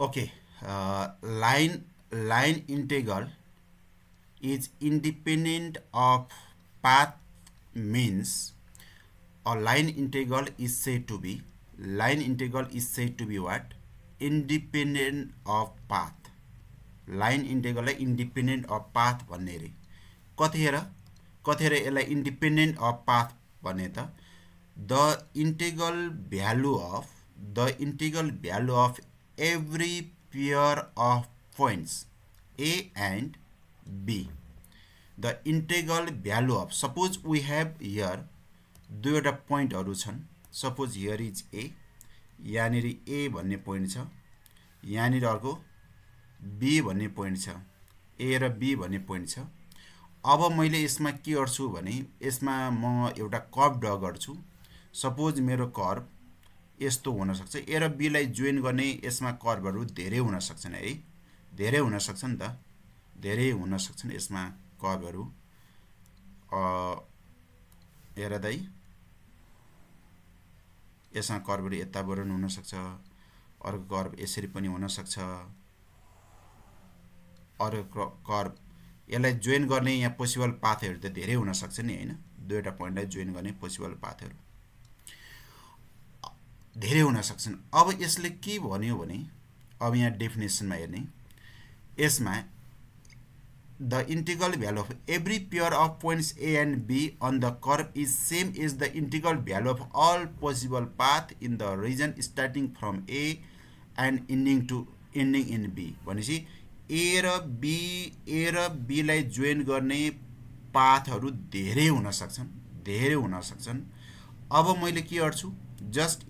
Okay line line integral is independent of path means a line integral is said to be line integral is said to be what independent of path line इन्टेगललाई independent of path भन्ने अरे कतिखेर कतिखेर यसलाई independent of path भन्ने त the integral value of the integral value of every pair of points A and B. The integral value of, suppose we have here दुईवटा पोइन्टहरू छन् सपोज हियर इज ए यहाँनिर ए भन्ने पोइन्ट छ यहाँनिर अर्को बी भन्ने पोइन्ट छ ए र बी भन्ने पोइन्ट छ अब मैले यसमा के गर्छु भने यसमा म एउटा कर्भ ड्र गर्छु सपोज मेरो कर्भ यस्तो हुनसक्छ ए र बीलाई जोइन गर्ने यसमा कर्बहरू धेरै हुनसक्छन् है धेरै हुनसक्छ नि त धेरै हुनसक्छन् यसमा कर्बहरू है यसमा कर्बहरू यताबाट पनि हुनसक्छ अर्को कर्ब यसरी पनि हुनसक्छ अर्को कर्ब यसलाई जोइन गर्ने यहाँ पोसिबल पाथहरू त धेरै हुनसक्छ नि होइन दुईवटा पोइन्टलाई जोइन गर्ने पोसिबल पाथहरू धेरै हुन सक्छन् अब यसले के भन्यो भने अब यहाँ डेफिनेसनमा हेर्ने यसमा the integral value of every pair of points A and B on the curve is same is the integral value of all possible path in the region starting from A and ending to ending in B भनेपछि A र be ए र बीलाई join गर्ने पाथहरू धेरै हुनसक्छन् धेरै हुनसक्छन् अब मैले के गर्छु जस्ट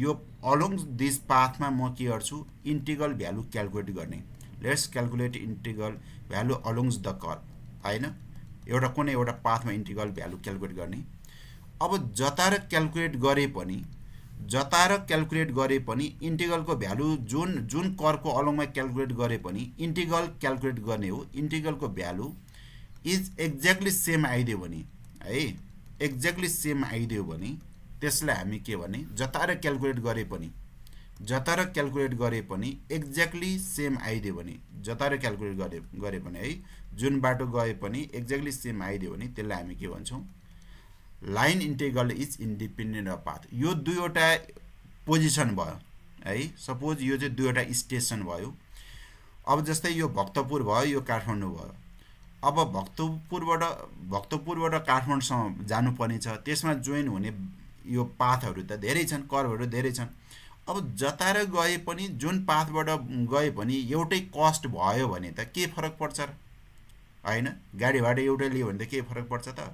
यो अलोङ दिस पाथमा म के गर्छु इन्टिगल भ्यालु क्यालकुलेट गर्ने let's calculate integral value along the कर होइन एउटा कुनै एउटा पाथमा इन्टिगल भ्यालु क्यालकुलेट गर्ने अब जता र क्यालकुलेट गरे पनि जता र क्यालकुलेट गरे पनि इन्टिगलको भ्यालु जुन जुन करको अलोङमा क्यालकुलेट गरे पनि इन्टिगल क्यालकुलेट गर्ने हो इन्टिगलको भ्यालु इज एक्ज्याक्टली सेम आइदियो भने है एक्ज्याक्टली सेम आइदियो भने त्यसलाई हामी के भने जता र क्यालकुलेट गरे पनि जता र क्यालकुलेट गरे पनि एक्ज्याक्टली सेम आइदियो भने जता र क्यालकुलेट गरे गरे पनि है जुन बाटो गए पनि एक्ज्याक्टली सेम आइदियो भने त्यसलाई हामी के भन्छौँ line integral is independent of path यो दुईवटा पोजिसन भयो है सपोज यो चाहिँ दुईवटा स्टेसन भयो अब जस्तै यो भक्तपुर भयो यो काठमाडौँ भयो अब भक्तपुरबाट भक्तपुरबाट काठमाडौँसम्म जानुपर्ने छ त्यसमा जोइन हुने यो पाथहरू त धेरै छन् कर्भहरू धेरै छन् अब जताएर गए पनि जुन पाथबाट गए पनि एउटै कस्ट भयो भने त के फरक पर्छ र होइन गाडी भाडा एउटै लियो भने त के फरक पर्छ त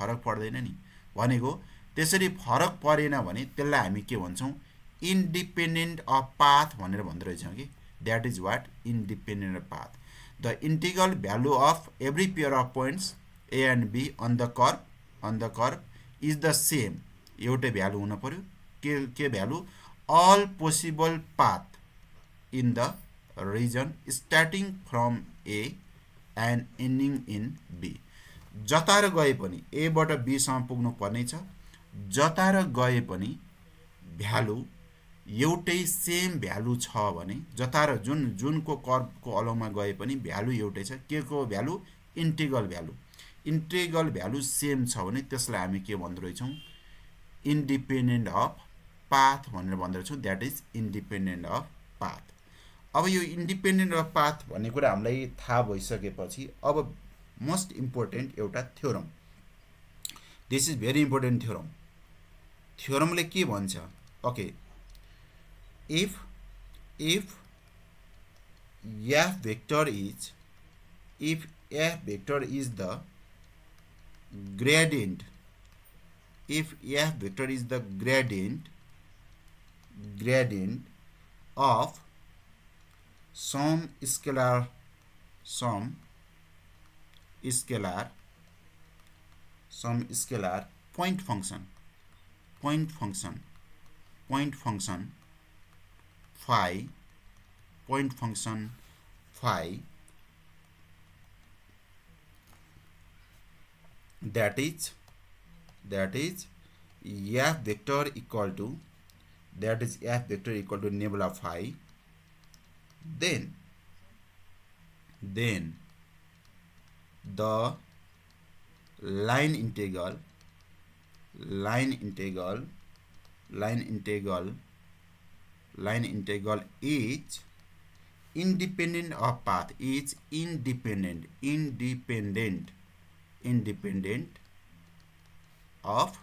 फरक पर्दैन नि भनेको त्यसरी फरक परेन भने त्यसलाई हामी के भन्छौँ इन्डिपेन्डेन्ट अफ पाथ भनेर भन्दो रहेछौँ कि that is what independent of path the integral value of every pair of points A and B on the curve on the curve is the same एउटै भ्यालु हुन पऱ्यो के के value all possible path in the region starting from A and ending in B जता र गए पनि एबाट बीसम्म पुग्नु पर्ने छ जता र गए पनि भ्यालु एउटै सेम भ्यालु छ भने जता र जुन जुनको कर्भको अलाउमा गए पनि भ्यालु एउटै छ के को value integral value integral value same छ भने त्यसलाई हामी के भन्दो रहेछौँ इन्डिपेन्डेन्ट अफ पाथ भनेर भन्दरहेछौँ that is independent of path अब यो इन्डिपेन्डेन्ट अफ पाथ भन्ने कुरा हामीलाई थाहा भइसकेपछि अब मोस्ट इम्पोर्टेन्ट एउटा theorem this is very important theorem थ्योरमले के भन्छ okay if if F vector is if F vector is the gradient if f vector is the gradient gradient of some scalar some scalar some scalar point function point function point function phi point function phi that is that is f vector equal to that is f vector equal to nebula phi then then the line integral line integral line integral line integral is independent of path is independent independent independent of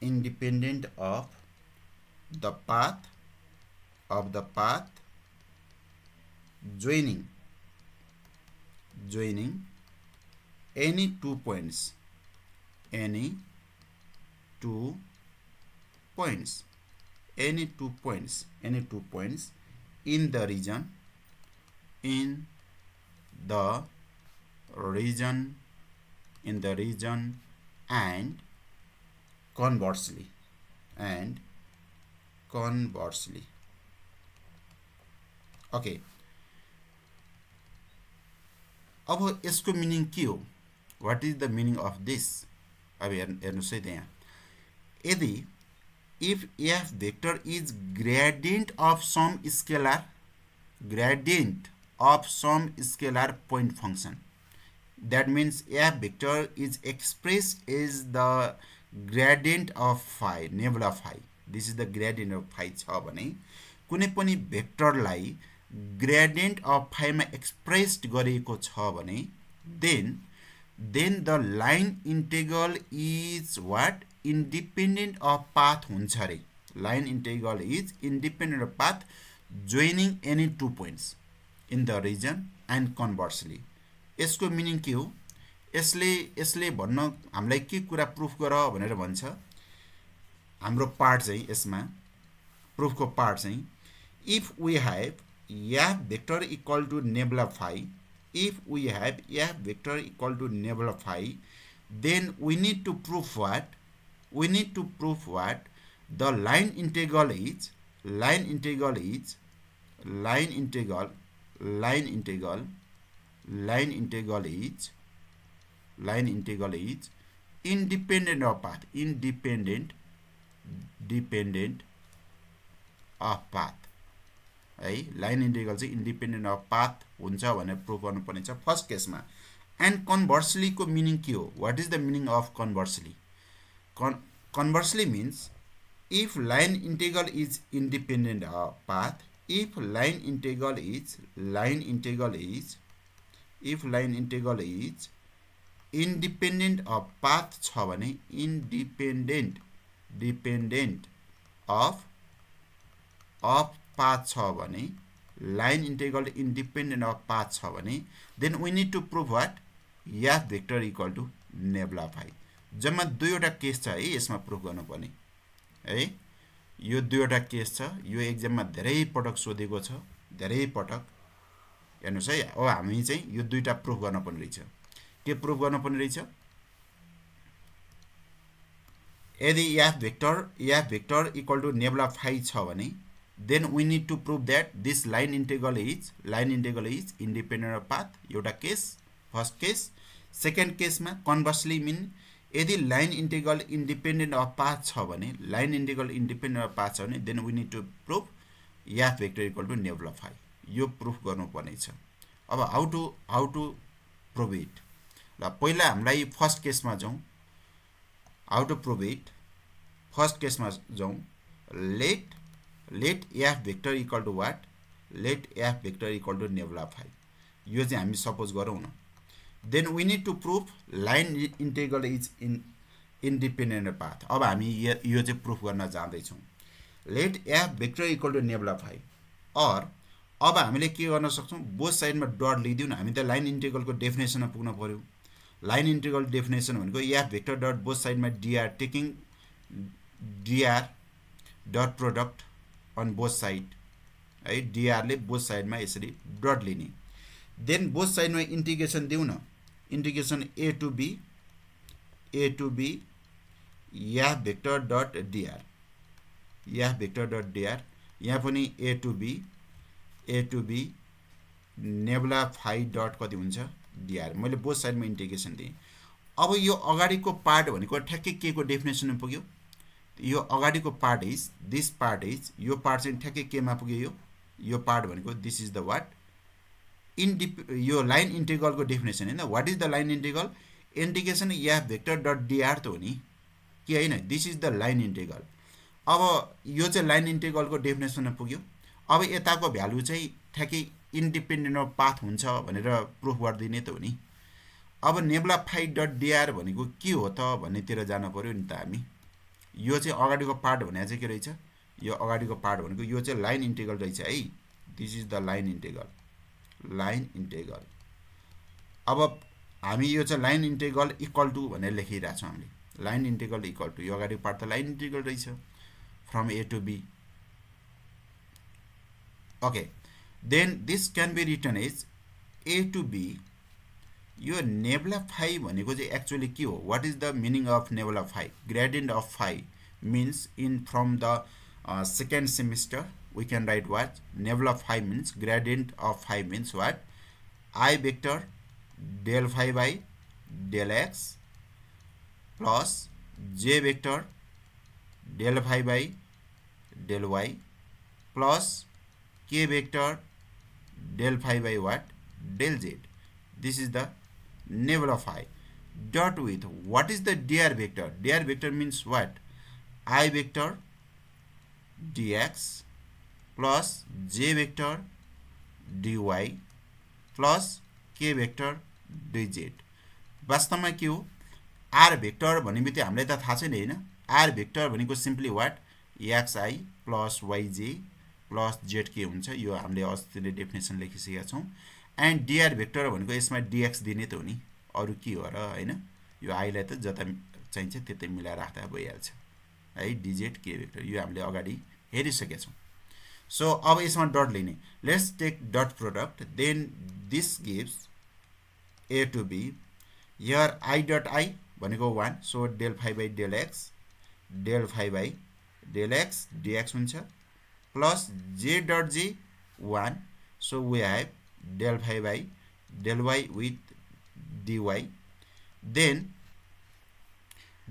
independent of the path of the path joining joining any two points any two points any two points any two points in the region in the region in the region and conversely and conversely okay अब इसको meaning क्यों what is the meaning of this अब यार यार नुसे दें यदि if f vector is gradient of some scalar gradient of some scalar point function that means means f is express is the the of phi nabla of phi this is the gradient of phi छ भने कुनै पनि भेक्टरलाई gradient of फाइमा expressed गरिएको छ भने then then the line integral is what independent of path हुन्छ अरे line integral is independent of path joining any two points in the region and conversely यसको मिनिङ के हो यसले यसले भन्न हामीलाई के कुरा प्रुफ गर भनेर भन्छ हाम्रो पार्ट चाहिँ यसमा प्रुफको पार्ट चाहिँ if we have a vector equal to nabla phi if we have a vector equal to nabla phi then we need to proof what we need to proof what the line integral is line integral is line integral line integral line integral is line integral is independent of path independent dependent of path है line integral चाहिँ independent of path हुन्छ भनेर prove गर्नुपर्ने छ first केसमा and कन्भर्सलीको meaning के हो what is the meaning of conversely con conversely means if line integral is independent of path if line integral is line integral is if line integral is independent of path छ भने independent dependent of of path छ भने line integral independent of path छ भने then we need to prove what a vector equal to nabla phi जम्मा दुईवटा case छ है यसमा प्रुभ गर्नुपर्ने है यो दुईवटा केस छ यो एक्जाममा धेरै पटक सोधेको छ धेरै पटक हेर्नुहोस् है अब हामी चाहिँ यो दुईवटा प्रुफ गर्नुपर्ने रहेछ के प्रुफ गर्नुपर्ने रहेछ यदि F vector a vector equal to nabla phi छ भने then we need to prove that this line integral is line integral is independent of path एउटा केस फर्स्ट केस सेकेन्ड केसमा कन्भर्सली मिन यदि line integral independent of path छ भने line integral independent of path छ भने then we need to prove F vector equal to nabla phi यो proof गर्नुपर्ने छ अब how to how to prove it र पहिला हामीलाई फर्स्ट केसमा जाउँ how to prove it first केसमा जाउँ let let F vector equal to what let F vector equal to nabla phi यो चाहिँ हामी सपोज गरौँ न then we need to proof line integral is in independent path अब हामी यो चाहिँ प्रुफ गर्न जाँदैछौँ let F vector equal to nabla phi or अब हामीले के गर्न सक्छौँ बोथ साइडमा डट लिइदिउँ न हामी त लाइन इन्टिगलको डेफिनेसनमा पुग्न पऱ्यो लाइन इन्टिग्रल डेफिनेसन भनेको या भेक्टर डट बोथ साइडमा dr taking dr dot product on both side है डिआरले बोथ साइडमा यसरी डट लिने देन बोथ साइडमा इन्टिग्रेसन दिउँ न integration A to B A to B yeah vector dot dr a vector dot dr यहाँ पनि A to B A to B nabla phi dot कति हुन्छ डिआर मैले बोथ साइडमा इन्टिग्रेसन दिएँ अब यो अगाडिको पार्ट भनेको ठ्याक्कै के को डेफिनेसनमा पुग्यो यो अगाडिको part is this part is यो पार्ट चाहिँ ठ्याक्कै केमा पुग्यो यो यो पार्ट भनेको दिस इज द वाट इन्डिप यो लाइन इन्टिगलको डेफिनेसन होइन what is the line integral integration a vector dot dr त हो नि कि होइन this is the line integral अब यो चाहिँ लाइन इन्टिगलको डेफिनेसनमा पुग्यो अब यताको भ्यालु चाहिँ ठ्याक्कै इन्डिपेन्डेन्ट अफ पाथ हुन्छ भनेर प्रुफ गरिदिने त हो नि अब नेब्ला फाइभ डट डिआर भनेको के हो त भन्नेतिर जानु पऱ्यो नि त हामी यो चाहिँ अगाडिको पार्ट भने चाहिँ के रहेछ यो अगाडिको पार्ट भनेको यो चाहिँ लाइन इन्टेगल रहेछ है this is the line integral line integral अब हामी यो चाहिँ लाइन इन्टेगल इक्वल टु भनेर लेखिरहेछौँ हामीले लाइन इन्टेगल इक्वल टु यो अगाडिको पार्ट त लाइन इन्टेगल रहेछ from A to B okay then this can be written as a to b your nebula phi one because actually q what is the meaning of nebula phi gradient of phi means in from the uh, second semester we can write what nebula phi means gradient of phi means what i vector del phi by del x plus j vector del phi by del y plus k vector del phi by what del z this is the navel of i dot with what is the dr vector dr vector means what i vector dx plus j vector dy plus k vector dz वास्तवमा के r-vector vector भन्ने बित्तिकै हामीलाई त थाहा छैन होइन r vector भनेको simply what x i plus plus z के हुन्छ यो हामीले अस्तिले डेफिनेसन लेखिसकेका छौँ एन्ड डिआर भेक्टर भनेको यसमा डिएक्स दिने त हो नि अरू के हो र होइन यो आईलाई त जता चाहिन्छ त्यतै मिलाएर राख्दा भइहाल्छ है डिजेड के भेक्टर यो हामीले अगाडि हेरिसकेका छौँ सो अब यसमा डट लिने let's take dot product then this gives A to B here i dot i भनेको one so del phi by del x del phi by del x dx हुन्छ plus j dot g 1 so we have del phi by del y with dy then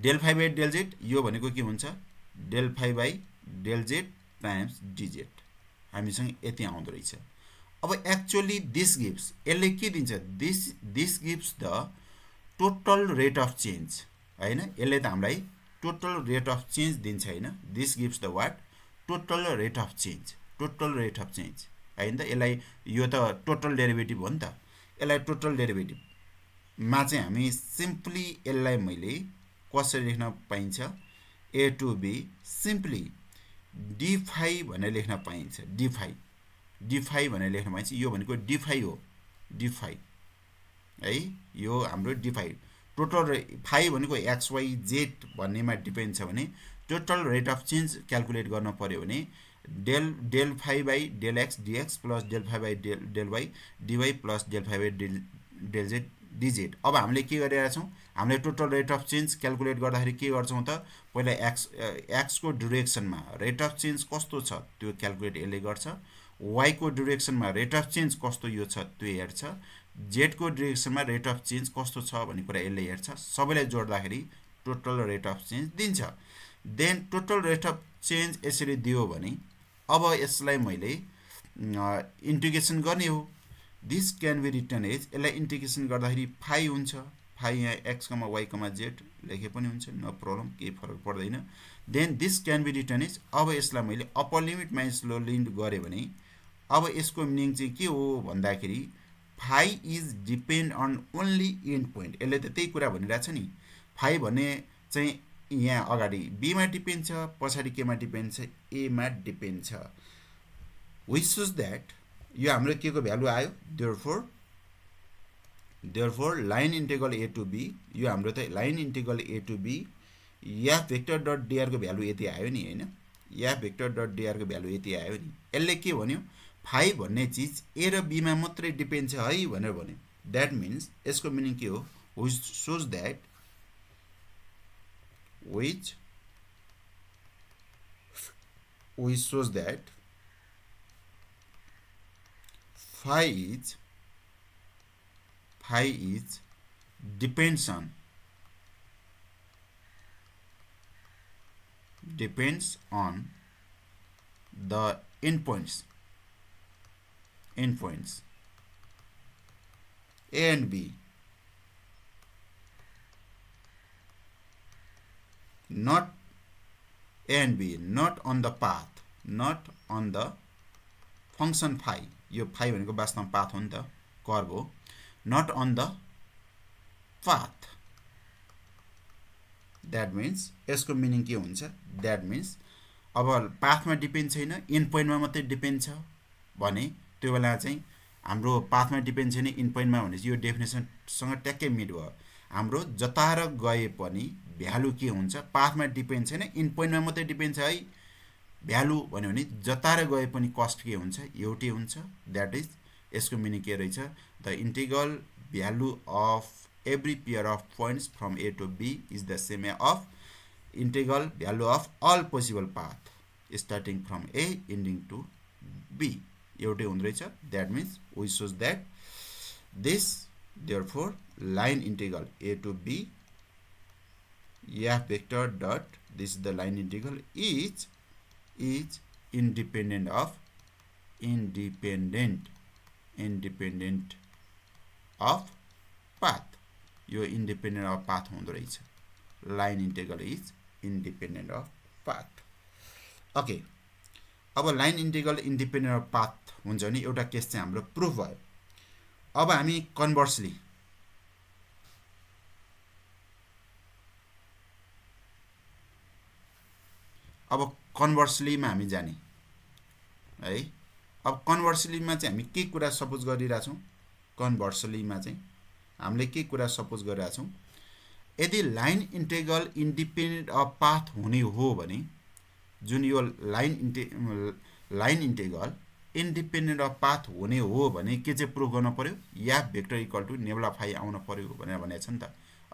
del phi by del z यो भनेको के हुन्छ del phi by del z times dz हामीसँग यति आउँदो रहेछ अब एक्चुअली दिस गिभ्स यसले के दिन्छ this this gives the total rate of change होइन यसले त हामीलाई टोटल रेट अफ चेन्ज दिन्छ होइन this gives the what total rate of change total rate of change होइन त यसलाई यो त टोटल डेरिभेटिभ हो नि त यसलाई टोटल डेरिभेटिभमा चाहिँ हामी सिम्पली यसलाई मैले कसरी लेख्न पाइन्छ A to B simply d phi भनेर लेख्न पाइन्छ डिफाई डिफाई भनेर लेख्न पाइन्छ यो भनेको डिफाई हो डिफाई है यो हाम्रो डिफाई टोटल फाइभ भनेको एक्सवाई जेड भन्नेमा डिपेन्ड छ भने total rate of change calculate गर्न पऱ्यो भने del del phi by del x dx plus del phi by del del y dy plus del phi by del del z dz अब हामीले के गरिरहेको छौँ हामीले total rate of change calculate गर्दाखेरि के गर्छौँ त पहिला एक्स एक्सको डिरेक्सनमा रेट अफ चेन्ज कस्तो छ त्यो क्यालकुलेट यसले गर्छ वाईको डिरेक्सनमा रेट अफ चेन्ज कस्तो यो छ त्यो हेर्छ जेडको डिरेक्सनमा रेट अफ चेन्ज कस्तो छ भन्ने कुरा यसले हेर्छ सबैलाई जोड्दाखेरि टोटल रेट अफ चेन्ज दिन्छ then total rate of change यसरी दियो भने अब यसलाई मैले इन्टिग्रेसन गर्ने हो this can be written as यसलाई इन्टिग्रेसन गर्दाखेरि फाइ हुन्छ फाइ यहाँ एक्सकमा वाइकमा जेड लेखे पनि हुन्छ नो प्रब्लम केही फरक पर्दैन then this can be written is अब यसलाई मैले upper limit minus low limit गरेँ भने अब यसको मिनिङ चाहिँ के हो भन्दाखेरि phi is depend on only end point यसले त त्यही कुरा भनिरहेको छ नि फाइ भने चाहिँ यहाँ अगाडि बीमा डिपेन्ड छ पछाडि केमा डिपेन्ड छ एमा डिपेन्ड छ विच सुज द्याट यो हाम्रो के को भ्यालु आयो therefore therefore line integral A to B यो हाम्रो त line integral A to B yeah vector dot डिआरको भ्यालु यति आयो नि होइन या भेक्टर डट डिआरको भ्यालु यति आयो नि यसले के भन्यो फाइभ भन्ने चिज ए र बीमा मात्रै डिपेन्ड छ है भनेर भन्यो द्याट मिन्स यसको मिनिङ के हो which shows that which which shows that is is is depends on depends on the in points endpoints A and B. Not A and B, not on the path, not on the function phi यो phi भनेको वास्तवमा path हो नि त curve हो not on the path that means यसको meaning के हुन्छ द्याट मिन्स अब पाथमा डिपेन्ड छैन एन्ड पोइन्टमा मात्रै डिपेन्ड छ भने त्यो बेला चाहिँ हाम्रो पाथमा डिपेन्ड छैन इन पोइन्टमा भनेपछि यो डेफिनेसनसँग ट्याक्कै मिट भयो हाम्रो जता गए पनि भ्यालु के हुन्छ पाथमा डिपेन्ड छैन इन पोइन्टमा मात्रै डिपेन्ड छ है भ्यालु भन्यो भने जता गए पनि कस्ट के हुन्छ एउटै हुन्छ द्याट इज यसको मिनिङ के रहेछ the integral value of every pair of points from A to B is the same of integral value of all possible path starting from A ending to B एउटै हुँदो रहेछ that means we shows that this therefore line integral A to B F vector dot this the line integral is is independent of independent independent of path यो independent of path हुँदो रहेछ line integral is independent of path okay अब line integral independent of path हुन्छ नि एउटा case चाहिँ हाम्रो proof भयो अब हामी कन्भर्सली अब कन्भर्सलीमा हामी जाने है अब कन्भर्सलीमा चाहिँ हामी के कुरा सपोज गरिरहेछौँ कन्भर्सलीमा चाहिँ हामीले के कुरा सपोज गरिरहेछौँ यदि line integral independent of path हुने हो भने जुन यो line integral line integral independent of path हुने हो भने के चाहिँ प्रुभ गर्नु पऱ्यो a vector equal to nabla phi आउनु पऱ्यो भनेर भनेको छ नि त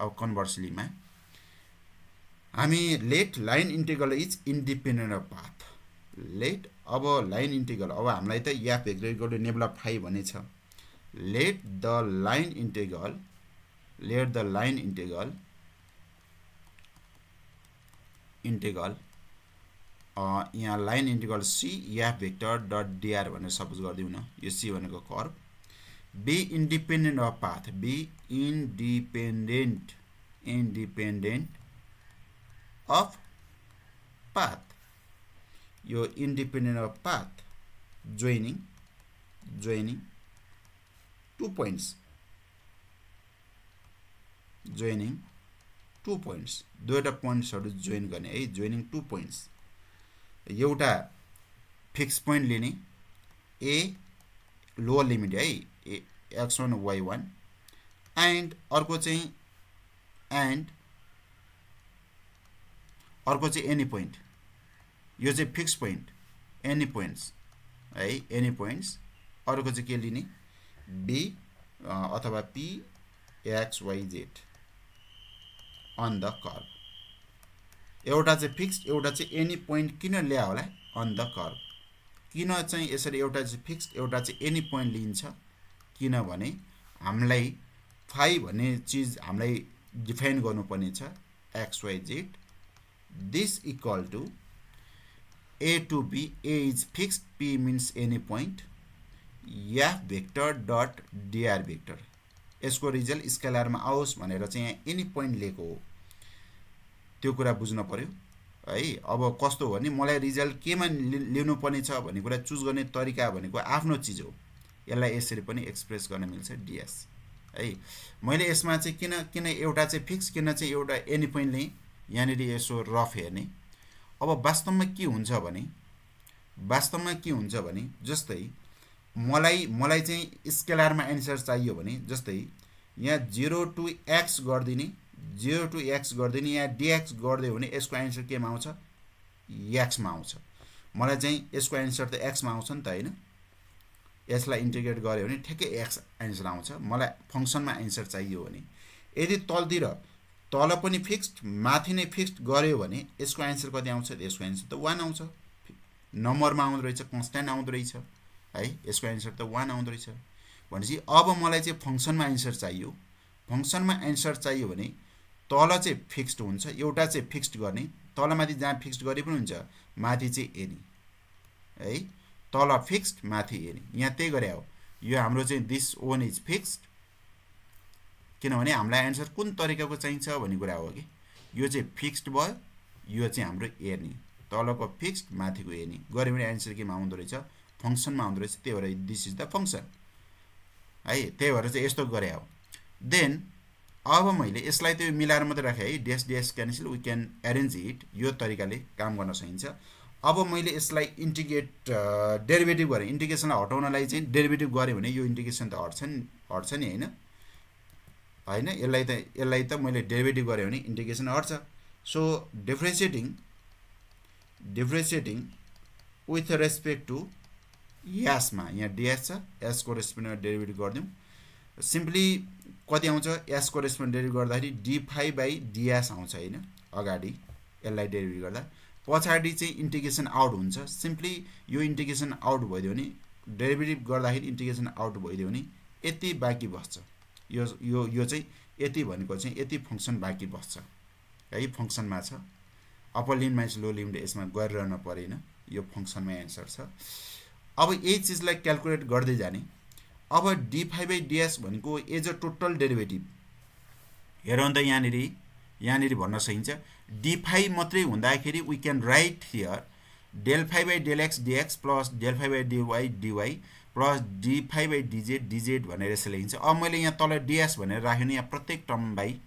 अब कन्भर्सलीमा हामी let line integral is independent of path let अब लाइन इन्टेगल अब हामीलाई त या vector equal to nabla phi भन्ने छ let the line integral let the line integral integral यहाँ लाइन इन्टिग्रल सी या भेक्टर डट डिआर भनेर सपोज गरिदिउँ न यो सी भनेको curve be independent of path be independent independent of path यो independent of path joining joining two points joining two points दुईवटा पोइन्ट्सहरू जोइन गर्ने है जोइनिङ टु पोइन्ट्स एउटा फिक्स पोइन्ट लिने ए लोवर लिमिट है x one y one and अर्को चाहिँ एन्ड अर्को चाहिँ एनी पोइन्ट यो चाहिँ फिक्स पोइन्ट एनी पोइन्ट्स है एनी पोइन्ट्स अर्को चाहिँ के लिने बी अथवा P x y z on the curve एउटा चाहिँ फिक्स्ड एउटा चाहिँ एनी पोइन्ट किन ल्या होला अन द कर्व किन चाहिँ यसरी एउटा चाहिँ फिक्स्ड एउटा चाहिँ एनी पोइन्ट लिइन्छ किनभने हामीलाई फाइ भन्ने चिज हामीलाई डिफाइन गर्नुपर्ने छ x xyz this equal to A to B A is fixed P means any point याफ भेक्टर डट डिआर भेक्टर यसको रिजल्ट स्केलरमा आओस् भनेर चाहिँ यहाँ एनी पोइन्ट लिएको हो त्यो कुरा बुझ्न पऱ्यो है अब कस्तो हो भने मलाई रिजल्ट केमा लिनु पर्ने छ भन्ने कुरा चुज गर्ने तरिका भनेको आफ्नो चिज हो यसलाई यसरी पनि एक्सप्रेस गर्न मिल्छ डिएस है मैले यसमा चाहिँ किन किन एउटा चाहिँ फिक्स किन चाहिँ एउटा एनी पोइन्ट लिएँ यहाँनिर यसो रफ हेर्ने अब वास्तवमा के हुन्छ भने वास्तवमा के हुन्छ भने जस्तै मलाई मलाई चाहिँ स्केलरमा एन्सर चाहियो भने जस्तै यहाँ जिरो टु एक्स गरिदिने जिरो टु एक्स गरिदिने या डिएक्स गरिदियो भने यसको एन्सर केमा आउँछ एक्समा आउँछ मलाई चाहिँ यसको एन्सर त एक्समा आउँछ नि त होइन यसलाई इन्टिग्रेट गऱ्यो भने ठ्याक्कै एक्स एन्सर आउँछ मलाई फङ्सनमा एन्सर चाहियो भने यदि तलतिर तल पनि फिक्स्ड माथि नै फिक्स्ड गऱ्यो भने यसको एन्सर कति आउँछ यसको एन्सर त वान आउँछ नम्बरमा आउँदो रहेछ कन्सट्यान्ट आउँदो रहेछ है यसको एन्सर त वान आउँदो रहेछ भनेपछि अब मलाई चाहिँ फङ्सनमा एन्सर चाहियो फङ्सनमा एन्सर चाहियो भने तल चाहिँ फिक्स्ड हुन्छ एउटा चाहिँ फिक्स्ड गर्ने तलमाथि जहाँ फिक्स्ड गरे पनि हुन्छ माथि चाहिँ एनी है तल फिक्स्ड माथि एनी यहाँ त्यही गरे हो यो हाम्रो चाहिँ दिस ओन इज फिक्स्ड किनभने हामीलाई एन्सर कुन तरिकाको चाहिन्छ भन्ने कुरा हो कि यो चाहिँ फिक्स्ड भयो यो चाहिँ हाम्रो एनी तलको फिक्स्ड माथिको एनी गऱ्यो भने एन्सर केमा आउँदो रहेछ फङ्सनमा आउँदो रहेछ त्यही भएर दिस इज द फङ्सन है त्यही भएर चाहिँ यस्तो गरे हो देन अब मैले यसलाई त्यो मिलाएर मात्रै राखेँ है ds ds cancel we can arrange it यो तरिकाले काम गर्न सकिन्छ अब मैले यसलाई इन्टिग्रेट डेरिभेटिभ गरेँ इन्टिग्रेसनलाई हटाउनलाई चाहिँ डेरिभेटिभ गऱ्यो भने यो इन्टिग्रेसन त हट्छ नि हट्छ नि होइन होइन यसलाई त यसलाई त मैले डेरिभेटिभ गरेँ भने इन्टिग्रेसन हट्छ so differentiating differentiating with respect to यासमा यहाँ डिएस छ एसको रेस्पेक्टमा डेरिभेटिभ गरिदिउँ सिम्पली कति आउँछ एसको रेस्पोन्ड डेरिभ गर्दाखेरि डी फाइभ बाई डिएस आउँछ होइन अगाडि यसलाई डेलिभरी गर्दा पछाडि चाहिँ इन्टिग्रेसन आउट हुन्छ सिम्पली यो इन्टिग्रेसन आउट भइदियो भने डेलिभरी गर्दाखेरि इन्टिग्रेसन आउट भइदियो भने यति बाँकी बस्छ यो यो यो चाहिँ यति भनेको चाहिँ यति फङ्सन बाँकी बस्छ है फङ्सनमा छ अप्पर लिम्ड माइनस लो यसमा गरिरहन परेन यो फङ्सनमै एन्सर छ अब यही चिजलाई क्यालकुलेट गर्दै जाने अब डी फाइभ बाई डिएस भनेको एज अ टोटल डेरिभेटिभ हेरौँ त यहाँनिर यहाँनिर भन्न सकिन्छ डी फाइभ मात्रै हुँदाखेरि we can write here del phi by del x dx plus del phi by dy dy plus d phi by dz dz भनेर यसो लेखिन्छ अब मैले यहाँ तल डिएस भनेर राखेँ भने यहाँ प्रत्येक टर्म बाई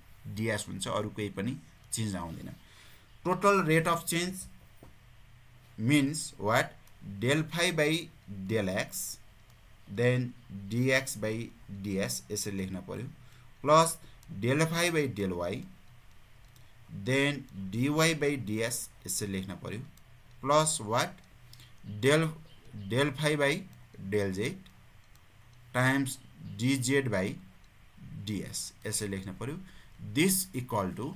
डिएस हुन्छ अरू केही पनि चेन्ज आउँदैन total rate of change means what del phi by del x then dx by ds यसरी लेख्न पऱ्यो plus del phi by del y then dy by ds यसरी लेख्न पऱ्यो plus what del del phi by del z times dz by ds यसरी लेख्न पऱ्यो this equal to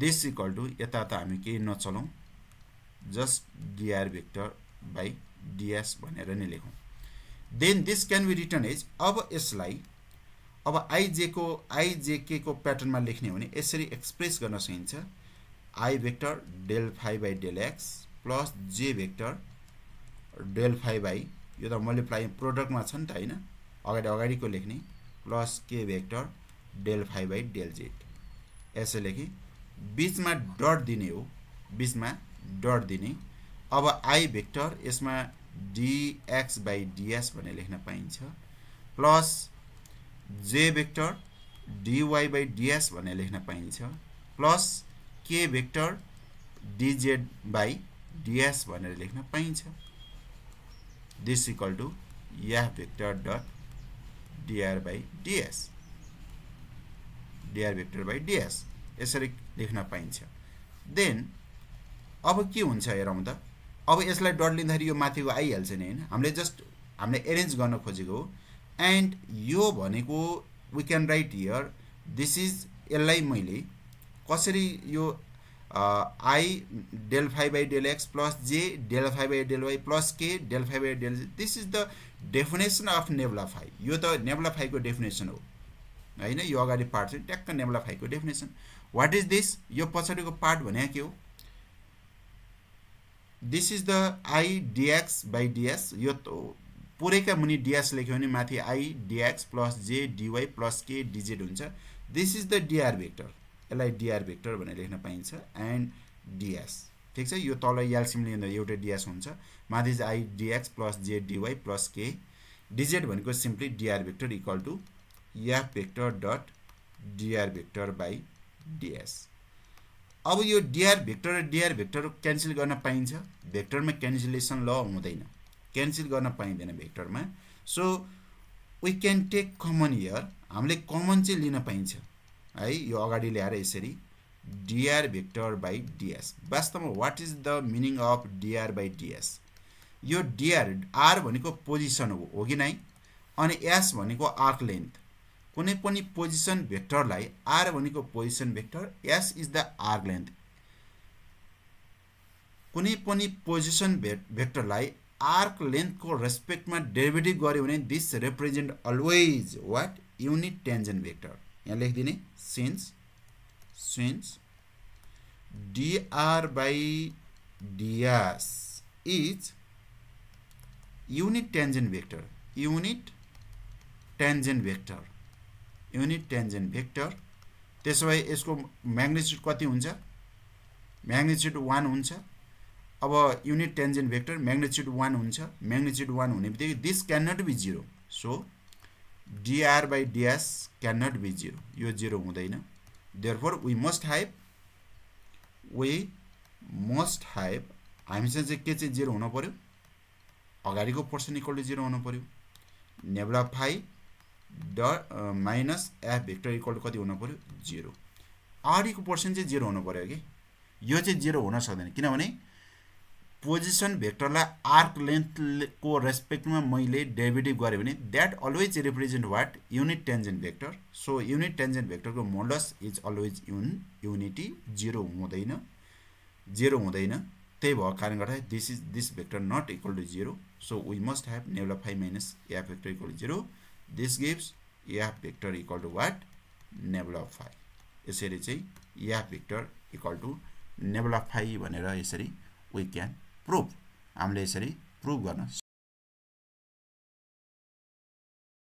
this equal to यता त हामी केही नचलौँ just dr vector by ds भनेर नै लेखौँ then this can be written as अब यसलाई अब आइजेको आइजेकेको प्याटर्नमा लेख्ने हो भने यसरी एक्सप्रेस गर्न सकिन्छ i vector del phi by del x plus j vector del phi by यो त प्राय प्रोडक्टमा छ नि त होइन अगाडि अगाडिको लेख्ने plus k vector del phi by del z यसो लेखेँ बिचमा डट दिने हो बिचमा डट दिने अब आई भेक्टर यसमा डिएक्स बाई डिएस भनेर लेख्न पाइन्छ plus j vector dy by ds भनेर लेख्न पाइन्छ plus k vector DZ by ds भनेर लेख्न पाइन्छ this इक्वल टु या vector dot dr by ds dr vector by ds यसरी लेख्न पाइन्छ देन अब के हुन्छ हेरौँ त अब यसलाई डट लिँदाखेरि यो माथिको आइहाल्छ नि होइन हामीले जस्ट हामीले एरेन्ज गर्न खोजेको हो एन्ड यो भनेको we can write here this is यसलाई मैले कसरी यो i del phi by del x plus j del phi by del y plus k del phi by del this is the definition of nabla phi यो त नेब्ला फाइभको definition हो होइन यो अगाडि पार्ट चाहिँ ट्याक्क नेब्ला फाइभको डेफिनेसन वाट इज दिस यो पछाडिको पार्ट भने के हो this is the i dx by ds यो पुरैका मुनि डिएस लेख्यो भने माथि i dx plus j dy plus k dz हुन्छ this is the dr vector यसलाई डिआर भेक्टर भनेर लेख्न पाइन्छ एन्ड डिएस ठिक छ यो तल यालसिमले लिँदा एउटै डिएस हुन्छ माथि चाहिँ i dx plus j dy plus k dz भनेको simply dr vector equal to F vector dot dr vector by ds अब यो डिआर भेक्टर र डिआर भेक्टर क्यान्सल गर्न पाइन्छ भेक्टरमा क्यान्सलेसन ल हुँदैन क्यान्सल गर्न पाइँदैन भेक्टरमा so we can take common here हामीले कमन चाहिँ लिन पाइन्छ है यो अगाडि ल्याएर यसरी डिआर भेक्टर बाई डिएस वास्तवमा what is the meaning of DR by ds यो डिआर आर भनेको पोजिसन हो हो कि नै अनि एस भनेको आर्क लेन्थ कुनै पनि पोजिसन भेक्टरलाई आर भनेको position vector s is the arc length कुनै पनि पोजिसन भेट भेक्टरलाई आर्क लेन्थको रेस्पेक्टमा डेरिभेटिभ गऱ्यो भने this represent always what unit tangent vector यहाँ लेखिदिने since since dr by ds is unit tangent vector unit tangent vector unit tangent vector त्यसो भए यसको म्याग्नेच्युड कति हुन्छ म्याग्नेच्युड वान हुन्छ अब unit tangent vector magnitude one हुन्छ म्याग्नेच्युड वान हुने बित्तिकै this can not be zero so dr by ds can not be zero यो जिरो हुँदैन therefore we must have we must have हामीसँग चाहिँ के चाहिँ जिरो हुनु पऱ्यो अगाडिको पर्सन इक्वल टु जिरो हुनु पऱ्यो नेवला फाइभ ड minus F vector equal to कति हुनु पऱ्यो जिरो आरईको पोर्सन चाहिँ जिरो हुनु पऱ्यो कि यो चाहिँ जिरो हुन सक्दैन किनभने पोजिसन भेक्टरलाई आर्क लेन्थको रेस्पेक्टमा मैले डेभिटिभ गरेँ भने that always represent what unit tangent vector so unit tangent भेक्टरको modulus is always un unity zero हुँदैन जिरो हुँदैन त्यही भएको कारणले गर्दा this is this vector not equal to zero so we must have nabla phi minus F vector equal to zero this gives F vector equal to what nabla of यसरी चाहिँ या vector equal to nabla of भनेर यसरी we can prove हामीले यसरी prove गर्न